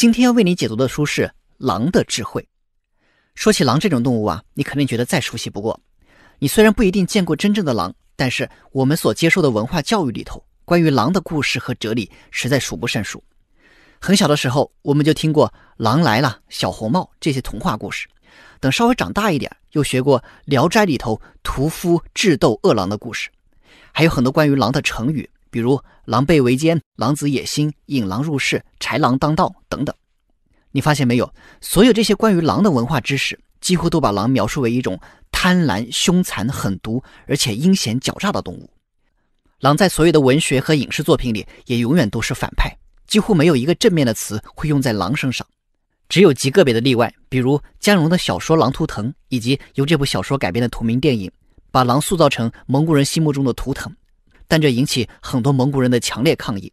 今天要为你解读的书是《狼的智慧》。说起狼这种动物啊，你肯定觉得再熟悉不过。你虽然不一定见过真正的狼，但是我们所接受的文化教育里头，关于狼的故事和哲理实在数不胜数。很小的时候，我们就听过《狼来了》《小红帽》这些童话故事；等稍微长大一点，又学过《聊斋》里头屠夫智斗恶狼的故事，还有很多关于狼的成语，比如。狼狈为奸、狼子野心、引狼入室、豺狼当道等等，你发现没有？所有这些关于狼的文化知识，几乎都把狼描述为一种贪婪、凶残、狠毒而且阴险狡诈的动物。狼在所有的文学和影视作品里，也永远都是反派，几乎没有一个正面的词会用在狼身上，只有极个别的例外，比如姜戎的小说《狼图腾》，以及由这部小说改编的同名电影，把狼塑造成蒙古人心目中的图腾。但这引起很多蒙古人的强烈抗议。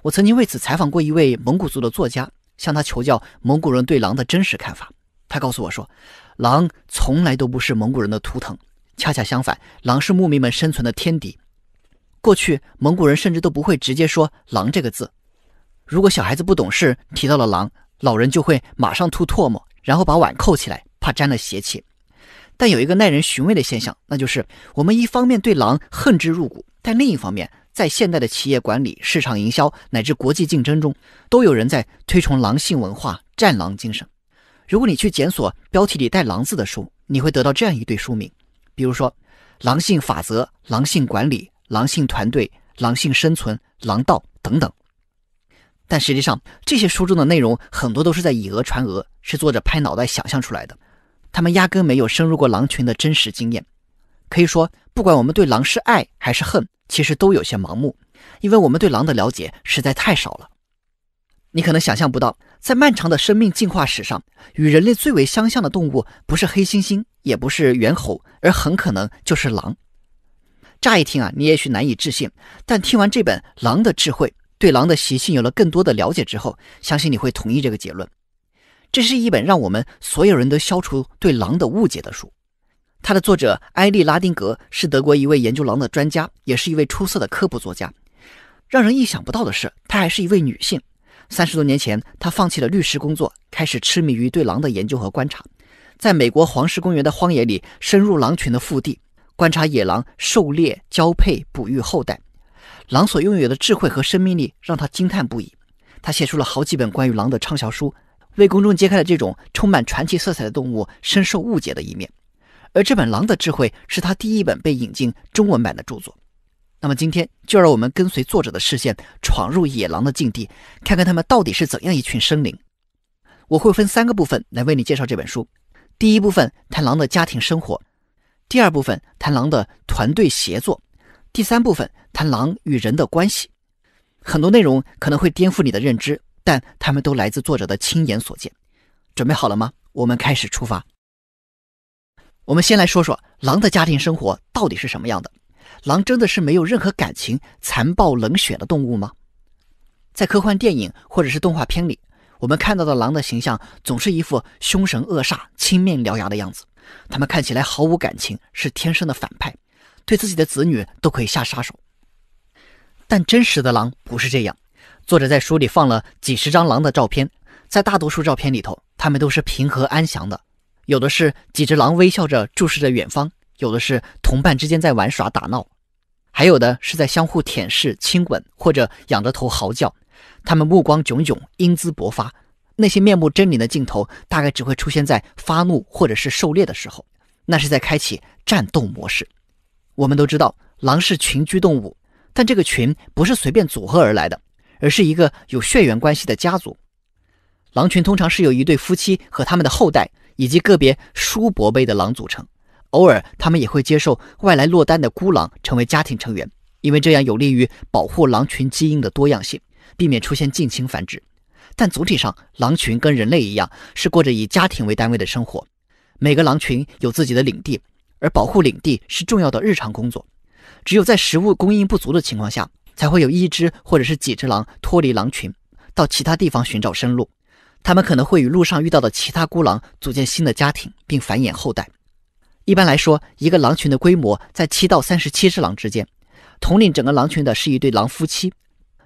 我曾经为此采访过一位蒙古族的作家，向他求教蒙古人对狼的真实看法。他告诉我说，狼从来都不是蒙古人的图腾，恰恰相反，狼是牧民们生存的天敌。过去蒙古人甚至都不会直接说“狼”这个字。如果小孩子不懂事提到了狼，老人就会马上吐唾沫，然后把碗扣起来，怕沾了邪气。但有一个耐人寻味的现象，那就是我们一方面对狼恨之入骨。但另一方面，在现代的企业管理、市场营销乃至国际竞争中，都有人在推崇狼性文化、战狼精神。如果你去检索标题里带“狼”字的书，你会得到这样一对书名，比如说《狼性法则》《狼性管理》《狼性团队》《狼性生存》《狼道》等等。但实际上，这些书中的内容很多都是在以讹传讹，是作者拍脑袋想象出来的，他们压根没有深入过狼群的真实经验。可以说，不管我们对狼是爱还是恨，其实都有些盲目，因为我们对狼的了解实在太少了。你可能想象不到，在漫长的生命进化史上，与人类最为相像的动物，不是黑猩猩，也不是猿猴，而很可能就是狼。乍一听啊，你也许难以置信，但听完这本《狼的智慧》，对狼的习性有了更多的了解之后，相信你会同意这个结论。这是一本让我们所有人都消除对狼的误解的书。它的作者埃利·拉丁格是德国一位研究狼的专家，也是一位出色的科普作家。让人意想不到的是，她还是一位女性。三十多年前，她放弃了律师工作，开始痴迷于对狼的研究和观察，在美国黄石公园的荒野里，深入狼群的腹地，观察野狼狩猎、交配、哺育后代。狼所拥有的智慧和生命力，让她惊叹不已。她写出了好几本关于狼的畅销书，为公众揭开了这种充满传奇色彩的动物深受误解的一面。而这本《狼的智慧》是他第一本被引进中文版的著作。那么今天就让我们跟随作者的视线，闯入野狼的境地，看看他们到底是怎样一群生灵。我会分三个部分来为你介绍这本书：第一部分谈狼的家庭生活，第二部分谈狼的团队协作，第三部分谈狼与人的关系。很多内容可能会颠覆你的认知，但他们都来自作者的亲眼所见。准备好了吗？我们开始出发。我们先来说说狼的家庭生活到底是什么样的？狼真的是没有任何感情、残暴冷血的动物吗？在科幻电影或者是动画片里，我们看到的狼的形象总是一副凶神恶煞、青面獠牙的样子，他们看起来毫无感情，是天生的反派，对自己的子女都可以下杀手。但真实的狼不是这样。作者在书里放了几十张狼的照片，在大多数照片里头，他们都是平和安详的。有的是几只狼微笑着注视着远方，有的是同伴之间在玩耍打闹，还有的是在相互舔舐、亲吻或者仰着头嚎叫。他们目光炯炯，英姿勃发。那些面目狰狞的镜头，大概只会出现在发怒或者是狩猎的时候，那是在开启战斗模式。我们都知道，狼是群居动物，但这个群不是随便组合而来的，而是一个有血缘关系的家族。狼群通常是有一对夫妻和他们的后代。以及个别叔伯辈的狼组成，偶尔他们也会接受外来落单的孤狼成为家庭成员，因为这样有利于保护狼群基因的多样性，避免出现近亲繁殖。但总体上，狼群跟人类一样，是过着以家庭为单位的生活。每个狼群有自己的领地，而保护领地是重要的日常工作。只有在食物供应不足的情况下，才会有一只或者是几只狼脱离狼群，到其他地方寻找生路。他们可能会与路上遇到的其他孤狼组建新的家庭，并繁衍后代。一般来说，一个狼群的规模在七到三十七只狼之间。统领整个狼群的是一对狼夫妻，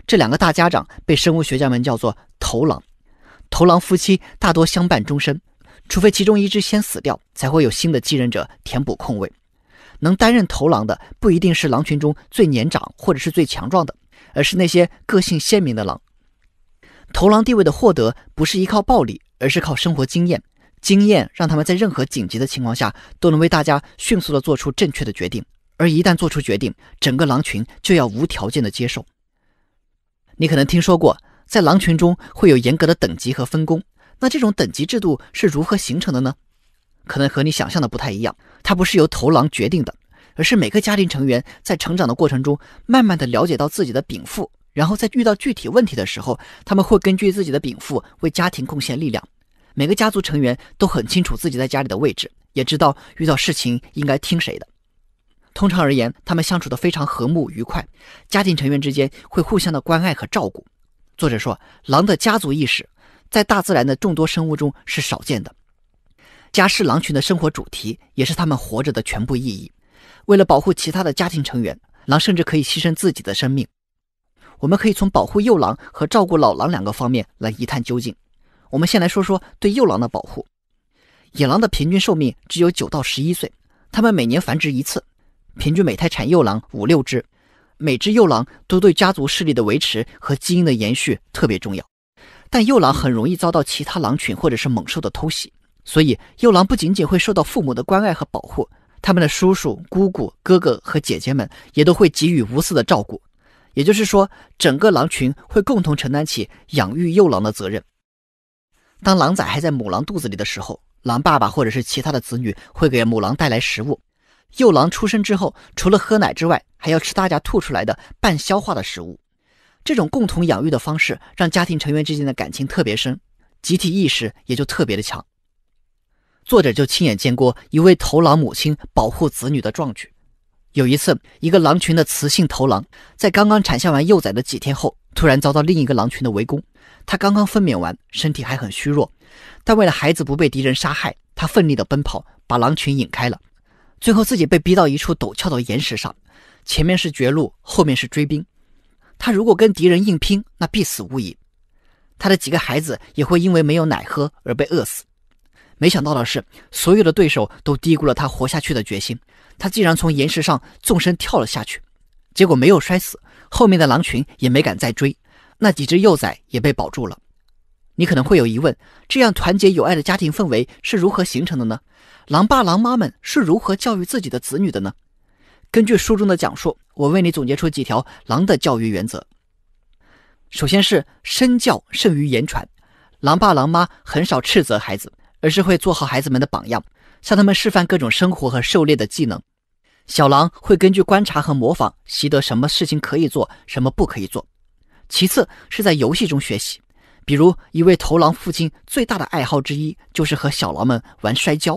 这两个大家长被生物学家们叫做头狼。头狼夫妻大多相伴终身，除非其中一只先死掉，才会有新的继任者填补空位。能担任头狼的不一定是狼群中最年长或者是最强壮的，而是那些个性鲜明的狼。头狼地位的获得不是依靠暴力，而是靠生活经验。经验让他们在任何紧急的情况下都能为大家迅速的做出正确的决定。而一旦做出决定，整个狼群就要无条件的接受。你可能听说过，在狼群中会有严格的等级和分工。那这种等级制度是如何形成的呢？可能和你想象的不太一样。它不是由头狼决定的，而是每个家庭成员在成长的过程中，慢慢的了解到自己的禀赋。然后在遇到具体问题的时候，他们会根据自己的禀赋为家庭贡献力量。每个家族成员都很清楚自己在家里的位置，也知道遇到事情应该听谁的。通常而言，他们相处的非常和睦愉快，家庭成员之间会互相的关爱和照顾。作者说，狼的家族意识在大自然的众多生物中是少见的。家是狼群的生活主题，也是他们活着的全部意义。为了保护其他的家庭成员，狼甚至可以牺牲自己的生命。我们可以从保护幼狼和照顾老狼两个方面来一探究竟。我们先来说说对幼狼的保护。野狼的平均寿命只有九到十一岁，它们每年繁殖一次，平均每胎产幼狼五六只。每只幼狼都对家族势力的维持和基因的延续特别重要。但幼狼很容易遭到其他狼群或者是猛兽的偷袭，所以幼狼不仅仅会受到父母的关爱和保护，他们的叔叔、姑姑、哥哥和姐姐们也都会给予无私的照顾。也就是说，整个狼群会共同承担起养育幼狼的责任。当狼崽还在母狼肚子里的时候，狼爸爸或者是其他的子女会给母狼带来食物。幼狼出生之后，除了喝奶之外，还要吃大家吐出来的半消化的食物。这种共同养育的方式让家庭成员之间的感情特别深，集体意识也就特别的强。作者就亲眼见过一位头狼母亲保护子女的壮举。有一次，一个狼群的雌性头狼在刚刚产下完幼崽的几天后，突然遭到另一个狼群的围攻。它刚刚分娩完，身体还很虚弱，但为了孩子不被敌人杀害，它奋力地奔跑，把狼群引开了。最后，自己被逼到一处陡峭的岩石上，前面是绝路，后面是追兵。它如果跟敌人硬拼，那必死无疑。它的几个孩子也会因为没有奶喝而被饿死。没想到的是，所有的对手都低估了它活下去的决心。他竟然从岩石上纵身跳了下去，结果没有摔死，后面的狼群也没敢再追，那几只幼崽也被保住了。你可能会有疑问：这样团结友爱的家庭氛围是如何形成的呢？狼爸狼妈们是如何教育自己的子女的呢？根据书中的讲述，我为你总结出几条狼的教育原则。首先是身教胜于言传，狼爸狼妈很少斥责孩子，而是会做好孩子们的榜样。向他们示范各种生活和狩猎的技能，小狼会根据观察和模仿习得什么事情可以做，什么不可以做。其次是在游戏中学习，比如一位头狼父亲最大的爱好之一就是和小狼们玩摔跤，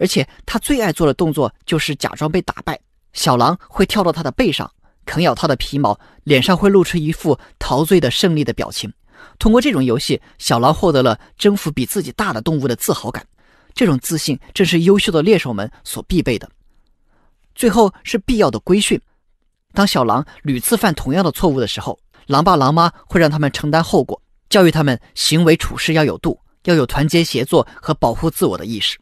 而且他最爱做的动作就是假装被打败，小狼会跳到他的背上，啃咬他的皮毛，脸上会露出一副陶醉的胜利的表情。通过这种游戏，小狼获得了征服比自己大的动物的自豪感。这种自信正是优秀的猎手们所必备的。最后是必要的规训。当小狼屡次犯同样的错误的时候，狼爸狼妈会让他们承担后果，教育他们行为处事要有度，要有团结协作和保护自我的意识。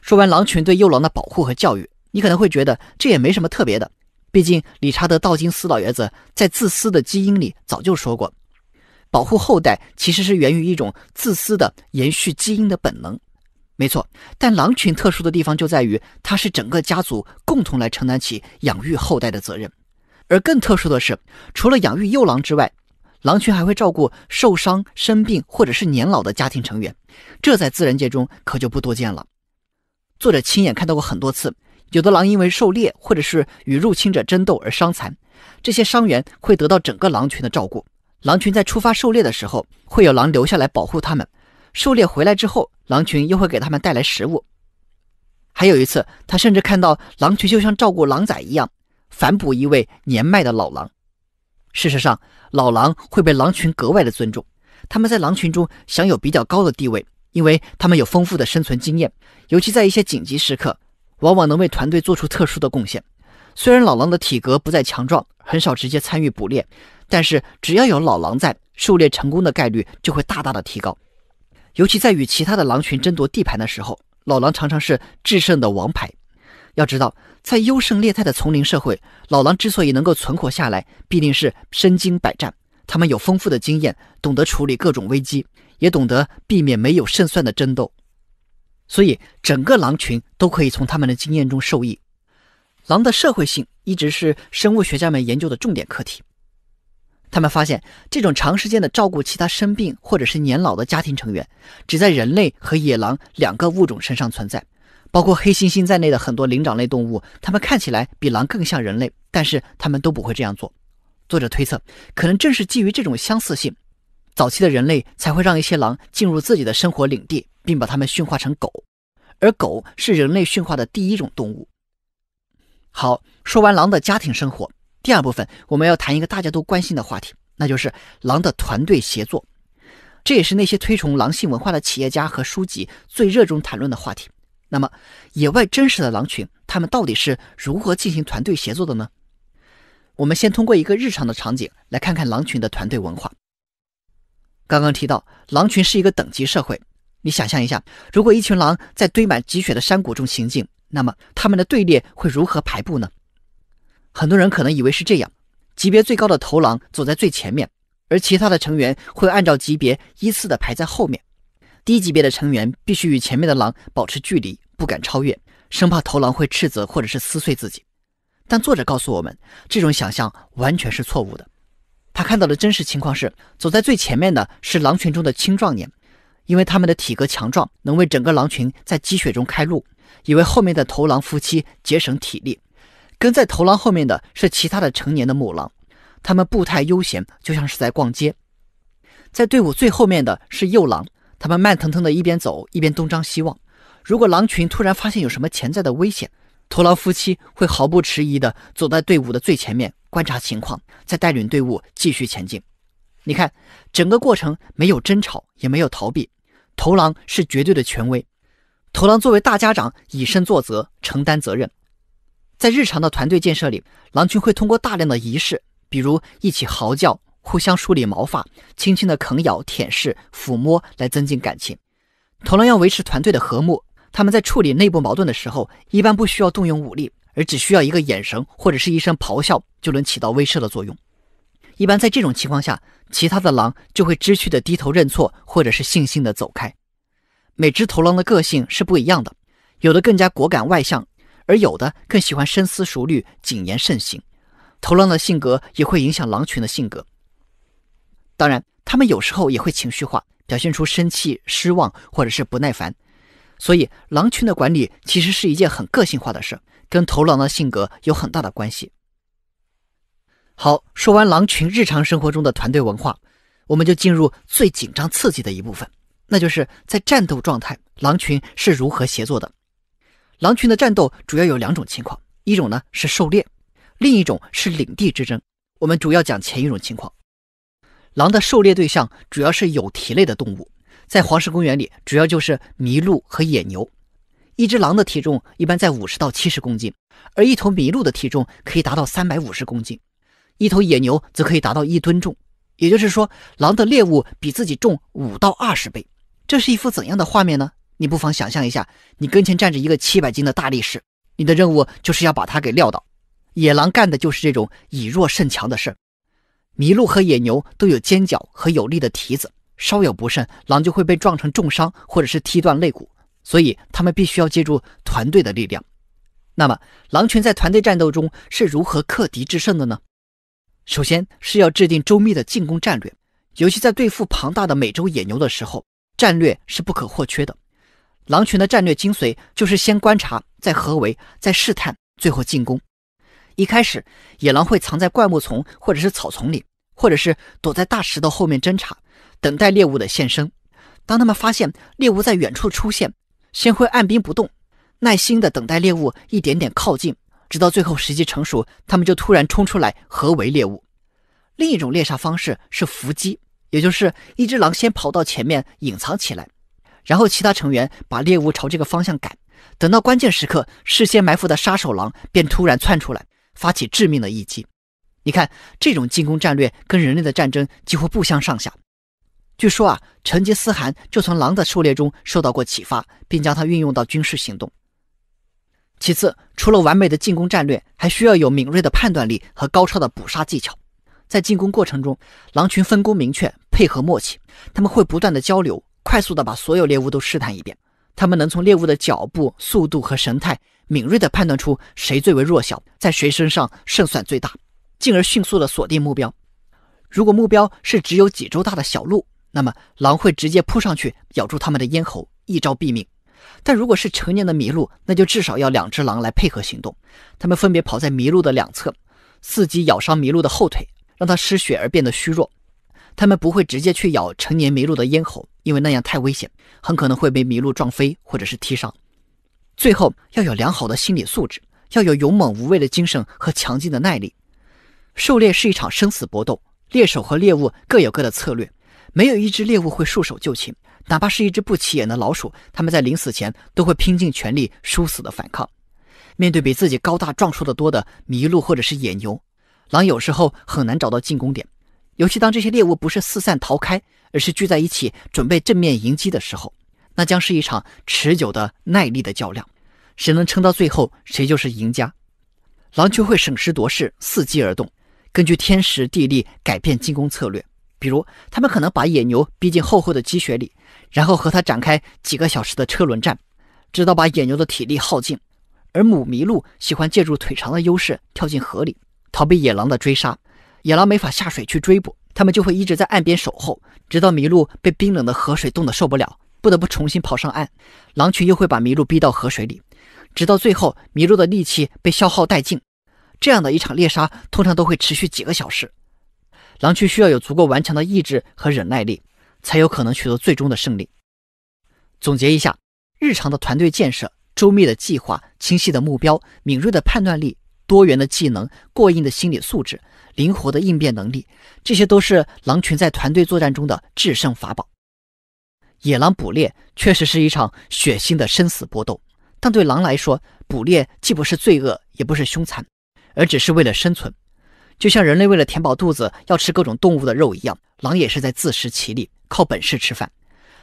说完狼群对幼狼的保护和教育，你可能会觉得这也没什么特别的。毕竟理查德·道金斯老爷子在《自私的基因》里早就说过，保护后代其实是源于一种自私的延续基因的本能。没错，但狼群特殊的地方就在于，它是整个家族共同来承担起养育后代的责任。而更特殊的是，除了养育幼狼之外，狼群还会照顾受伤、生病或者是年老的家庭成员。这在自然界中可就不多见了。作者亲眼看到过很多次，有的狼因为狩猎或者是与入侵者争斗而伤残，这些伤员会得到整个狼群的照顾。狼群在出发狩猎的时候，会有狼留下来保护他们。狩猎回来之后，狼群又会给他们带来食物。还有一次，他甚至看到狼群就像照顾狼崽一样，反哺一位年迈的老狼。事实上，老狼会被狼群格外的尊重，他们在狼群中享有比较高的地位，因为他们有丰富的生存经验，尤其在一些紧急时刻，往往能为团队做出特殊的贡献。虽然老狼的体格不再强壮，很少直接参与捕猎，但是只要有老狼在，狩猎成功的概率就会大大的提高。尤其在与其他的狼群争夺地盘的时候，老狼常常是制胜的王牌。要知道，在优胜劣汰的丛林社会，老狼之所以能够存活下来，必定是身经百战。他们有丰富的经验，懂得处理各种危机，也懂得避免没有胜算的争斗。所以，整个狼群都可以从他们的经验中受益。狼的社会性一直是生物学家们研究的重点课题。他们发现，这种长时间的照顾其他生病或者是年老的家庭成员，只在人类和野狼两个物种身上存在。包括黑猩猩在内的很多灵长类动物，它们看起来比狼更像人类，但是它们都不会这样做。作者推测，可能正是基于这种相似性，早期的人类才会让一些狼进入自己的生活领地，并把它们驯化成狗。而狗是人类驯化的第一种动物。好，说完狼的家庭生活。第二部分，我们要谈一个大家都关心的话题，那就是狼的团队协作。这也是那些推崇狼性文化的企业家和书籍最热衷谈论的话题。那么，野外真实的狼群，他们到底是如何进行团队协作的呢？我们先通过一个日常的场景来看看狼群的团队文化。刚刚提到，狼群是一个等级社会。你想象一下，如果一群狼在堆满积雪的山谷中行进，那么它们的队列会如何排布呢？很多人可能以为是这样，级别最高的头狼走在最前面，而其他的成员会按照级别依次的排在后面。低级别的成员必须与前面的狼保持距离，不敢超越，生怕头狼会斥责或者是撕碎自己。但作者告诉我们，这种想象完全是错误的。他看到的真实情况是，走在最前面的是狼群中的青壮年，因为他们的体格强壮，能为整个狼群在积雪中开路，也为后面的头狼夫妻节省体力。跟在头狼后面的是其他的成年的母狼，他们步态悠闲，就像是在逛街。在队伍最后面的是幼狼，他们慢腾腾的一边走一边东张西望。如果狼群突然发现有什么潜在的危险，头狼夫妻会毫不迟疑地走在队伍的最前面观察情况，再带领队伍继续前进。你看，整个过程没有争吵，也没有逃避。头狼是绝对的权威，头狼作为大家长，以身作则，承担责任。在日常的团队建设里，狼群会通过大量的仪式，比如一起嚎叫、互相梳理毛发、轻轻的啃咬、舔舐、抚摸来增进感情。头狼要维持团队的和睦，他们在处理内部矛盾的时候，一般不需要动用武力，而只需要一个眼神或者是一声咆哮就能起到威慑的作用。一般在这种情况下，其他的狼就会知趣的低头认错，或者是悻悻的走开。每只头狼的个性是不一样的，有的更加果敢外向。而有的更喜欢深思熟虑、谨言慎行，头狼的性格也会影响狼群的性格。当然，他们有时候也会情绪化，表现出生气、失望或者是不耐烦。所以，狼群的管理其实是一件很个性化的事，跟头狼的性格有很大的关系。好，说完狼群日常生活中的团队文化，我们就进入最紧张刺激的一部分，那就是在战斗状态，狼群是如何协作的。狼群的战斗主要有两种情况，一种呢是狩猎，另一种是领地之争。我们主要讲前一种情况。狼的狩猎对象主要是有蹄类的动物，在黄石公园里主要就是麋鹿和野牛。一只狼的体重一般在五十到七十公斤，而一头麋鹿的体重可以达到三百五十公斤，一头野牛则可以达到一吨重。也就是说，狼的猎物比自己重五到二十倍。这是一幅怎样的画面呢？你不妨想象一下，你跟前站着一个七百斤的大力士，你的任务就是要把他给撂倒。野狼干的就是这种以弱胜强的事。麋鹿和野牛都有尖角和有力的蹄子，稍有不慎，狼就会被撞成重伤，或者是踢断肋骨，所以他们必须要借助团队的力量。那么，狼群在团队战斗中是如何克敌制胜的呢？首先是要制定周密的进攻战略，尤其在对付庞大的美洲野牛的时候，战略是不可或缺的。狼群的战略精髓就是先观察，再合围，再试探，最后进攻。一开始，野狼会藏在灌木丛或者是草丛里，或者是躲在大石头后面侦查，等待猎物的现身。当他们发现猎物在远处出现，先会按兵不动，耐心地等待猎物一点点靠近，直到最后时机成熟，他们就突然冲出来合围猎物。另一种猎杀方式是伏击，也就是一只狼先跑到前面隐藏起来。然后，其他成员把猎物朝这个方向赶，等到关键时刻，事先埋伏的杀手狼便突然窜出来，发起致命的一击。你看，这种进攻战略跟人类的战争几乎不相上下。据说啊，成吉思汗就从狼的狩猎中受到过启发，并将它运用到军事行动。其次，除了完美的进攻战略，还需要有敏锐的判断力和高超的捕杀技巧。在进攻过程中，狼群分工明确，配合默契，他们会不断的交流。快速的把所有猎物都试探一遍，他们能从猎物的脚步、速度和神态，敏锐地判断出谁最为弱小，在谁身上胜算最大，进而迅速地锁定目标。如果目标是只有几周大的小鹿，那么狼会直接扑上去咬住它们的咽喉，一招毙命。但如果是成年的麋鹿，那就至少要两只狼来配合行动，它们分别跑在麋鹿的两侧，伺机咬伤麋鹿的后腿，让它失血而变得虚弱。它们不会直接去咬成年麋鹿的咽喉。因为那样太危险，很可能会被麋鹿撞飞或者是踢伤。最后要有良好的心理素质，要有勇猛无畏的精神和强劲的耐力。狩猎是一场生死搏斗，猎手和猎物各有各的策略，没有一只猎物会束手就擒，哪怕是一只不起眼的老鼠，他们在临死前都会拼尽全力殊死的反抗。面对比自己高大壮硕的多的麋鹿或者是野牛，狼有时候很难找到进攻点。尤其当这些猎物不是四散逃开，而是聚在一起准备正面迎击的时候，那将是一场持久的耐力的较量。谁能撑到最后，谁就是赢家。狼群会审时度势，伺机而动，根据天时地利改变进攻策略。比如，他们可能把野牛逼进厚厚的积雪里，然后和它展开几个小时的车轮战，直到把野牛的体力耗尽。而母麋鹿喜欢借助腿长的优势跳进河里，逃避野狼的追杀。野狼没法下水去追捕，他们就会一直在岸边守候，直到麋鹿被冰冷的河水冻得受不了，不得不重新跑上岸。狼群又会把麋鹿逼到河水里，直到最后麋鹿的力气被消耗殆尽。这样的一场猎杀通常都会持续几个小时。狼群需要有足够顽强的意志和忍耐力，才有可能取得最终的胜利。总结一下，日常的团队建设、周密的计划、清晰的目标、敏锐的判断力。多元的技能、过硬的心理素质、灵活的应变能力，这些都是狼群在团队作战中的制胜法宝。野狼捕猎确实是一场血腥的生死搏斗，但对狼来说，捕猎既不是罪恶，也不是凶残，而只是为了生存。就像人类为了填饱肚子要吃各种动物的肉一样，狼也是在自食其力，靠本事吃饭。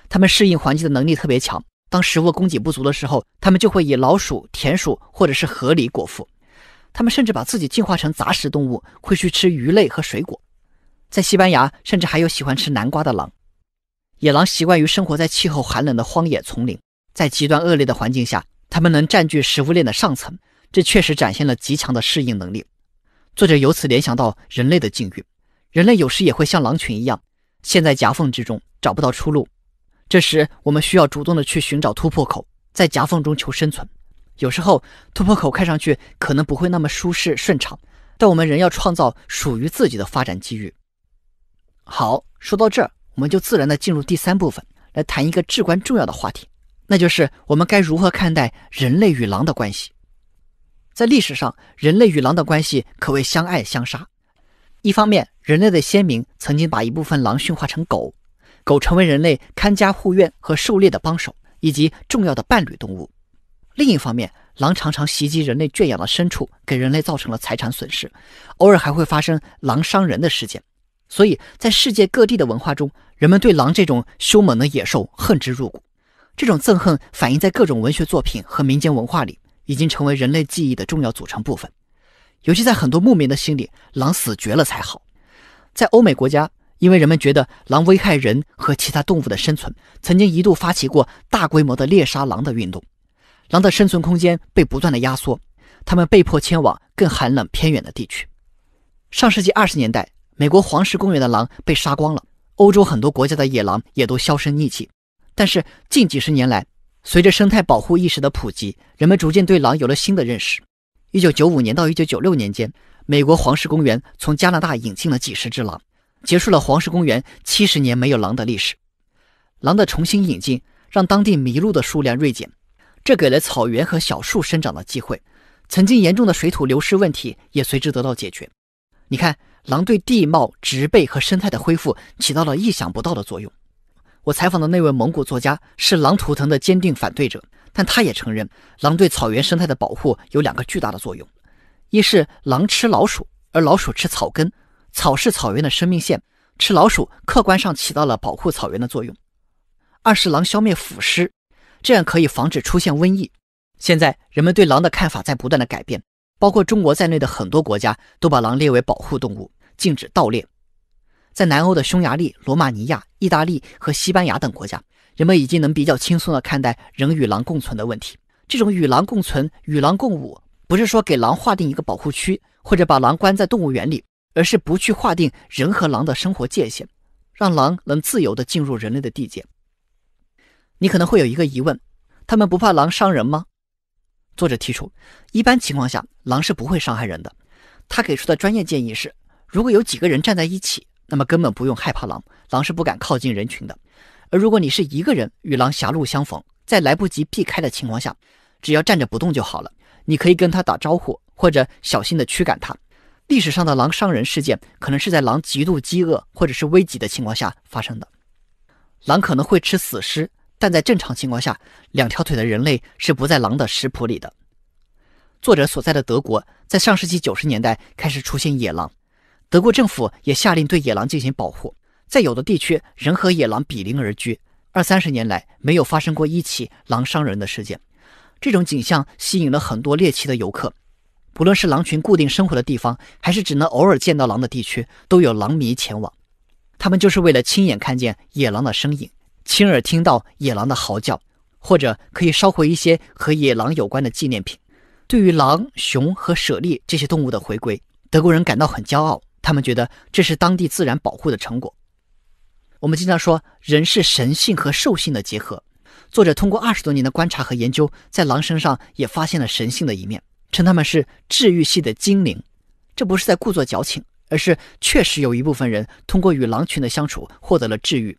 它们适应环境的能力特别强，当食物供给不足的时候，它们就会以老鼠、田鼠或者是河狸果腹。他们甚至把自己进化成杂食动物，会去吃鱼类和水果。在西班牙，甚至还有喜欢吃南瓜的狼。野狼习惯于生活在气候寒冷的荒野丛林，在极端恶劣的环境下，它们能占据食物链的上层，这确实展现了极强的适应能力。作者由此联想到人类的境遇，人类有时也会像狼群一样，陷在夹缝之中，找不到出路。这时，我们需要主动的去寻找突破口，在夹缝中求生存。有时候突破口看上去可能不会那么舒适顺畅，但我们仍要创造属于自己的发展机遇。好，说到这儿，我们就自然的进入第三部分，来谈一个至关重要的话题，那就是我们该如何看待人类与狼的关系。在历史上，人类与狼的关系可谓相爱相杀。一方面，人类的先民曾经把一部分狼驯化成狗，狗成为人类看家护院和狩猎的帮手，以及重要的伴侣动物。另一方面，狼常常袭击人类圈养的牲畜，给人类造成了财产损失，偶尔还会发生狼伤人的事件。所以，在世界各地的文化中，人们对狼这种凶猛的野兽恨之入骨。这种憎恨反映在各种文学作品和民间文化里，已经成为人类记忆的重要组成部分。尤其在很多牧民的心里，狼死绝了才好。在欧美国家，因为人们觉得狼危害人和其他动物的生存，曾经一度发起过大规模的猎杀狼的运动。狼的生存空间被不断的压缩，他们被迫迁往更寒冷偏远的地区。上世纪二十年代，美国黄石公园的狼被杀光了，欧洲很多国家的野狼也都销声匿迹。但是近几十年来，随着生态保护意识的普及，人们逐渐对狼有了新的认识。一九九五年到一九九六年间，美国黄石公园从加拿大引进了几十只狼，结束了黄石公园七十年没有狼的历史。狼的重新引进让当地麋鹿的数量锐减。这给了草原和小树生长的机会，曾经严重的水土流失问题也随之得到解决。你看，狼对地貌、植被和生态的恢复起到了意想不到的作用。我采访的那位蒙古作家是狼图腾的坚定反对者，但他也承认，狼对草原生态的保护有两个巨大的作用：一是狼吃老鼠，而老鼠吃草根，草是草原的生命线，吃老鼠客观上起到了保护草原的作用；二是狼消灭腐尸。这样可以防止出现瘟疫。现在人们对狼的看法在不断的改变，包括中国在内的很多国家都把狼列为保护动物，禁止盗猎。在南欧的匈牙利、罗马尼亚、意大利和西班牙等国家，人们已经能比较轻松地看待人与狼共存的问题。这种与狼共存、与狼共舞，不是说给狼划定一个保护区或者把狼关在动物园里，而是不去划定人和狼的生活界限，让狼能自由地进入人类的地界。你可能会有一个疑问：他们不怕狼伤人吗？作者提出，一般情况下，狼是不会伤害人的。他给出的专业建议是：如果有几个人站在一起，那么根本不用害怕狼，狼是不敢靠近人群的。而如果你是一个人与狼狭路相逢，在来不及避开的情况下，只要站着不动就好了。你可以跟他打招呼，或者小心地驱赶他。历史上的狼伤人事件，可能是在狼极度饥饿或者是危急的情况下发生的。狼可能会吃死尸。但在正常情况下，两条腿的人类是不在狼的食谱里的。作者所在的德国，在上世纪九十年代开始出现野狼，德国政府也下令对野狼进行保护。在有的地区，人和野狼比邻而居，二三十年来没有发生过一起狼伤人的事件。这种景象吸引了很多猎奇的游客，不论是狼群固定生活的地方，还是只能偶尔见到狼的地区，都有狼迷前往。他们就是为了亲眼看见野狼的身影。亲耳听到野狼的嚎叫，或者可以捎回一些和野狼有关的纪念品。对于狼、熊和猞猁这些动物的回归，德国人感到很骄傲。他们觉得这是当地自然保护的成果。我们经常说，人是神性和兽性的结合。作者通过二十多年的观察和研究，在狼身上也发现了神性的一面，称他们是治愈系的精灵。这不是在故作矫情，而是确实有一部分人通过与狼群的相处获得了治愈。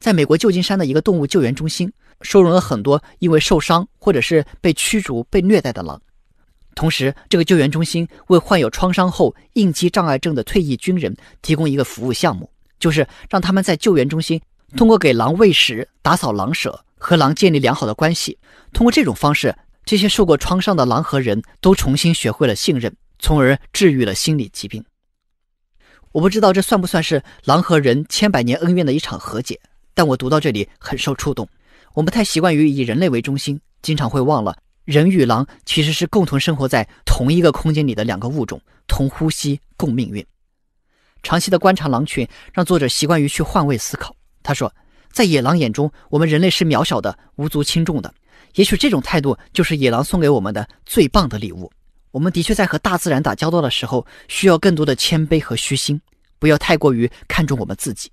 在美国旧金山的一个动物救援中心，收容了很多因为受伤或者是被驱逐、被虐待的狼。同时，这个救援中心为患有创伤后应激障碍症的退役军人提供一个服务项目，就是让他们在救援中心通过给狼喂食、打扫狼舍和狼建立良好的关系。通过这种方式，这些受过创伤的狼和人都重新学会了信任，从而治愈了心理疾病。我不知道这算不算是狼和人千百年恩怨的一场和解。但我读到这里很受触动。我们太习惯于以人类为中心，经常会忘了人与狼其实是共同生活在同一个空间里的两个物种，同呼吸共命运。长期的观察狼群，让作者习惯于去换位思考。他说，在野狼眼中，我们人类是渺小的、无足轻重的。也许这种态度就是野狼送给我们的最棒的礼物。我们的确在和大自然打交道的时候，需要更多的谦卑和虚心，不要太过于看重我们自己。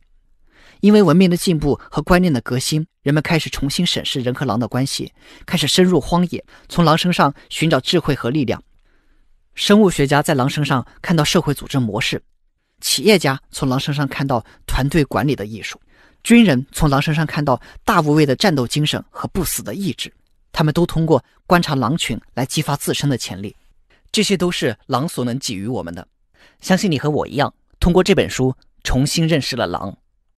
因为文明的进步和观念的革新，人们开始重新审视人和狼的关系，开始深入荒野，从狼身上寻找智慧和力量。生物学家在狼身上看到社会组织模式，企业家从狼身上看到团队管理的艺术，军人从狼身上看到大无畏的战斗精神和不死的意志。他们都通过观察狼群来激发自身的潜力。这些都是狼所能给予我们的。相信你和我一样，通过这本书重新认识了狼。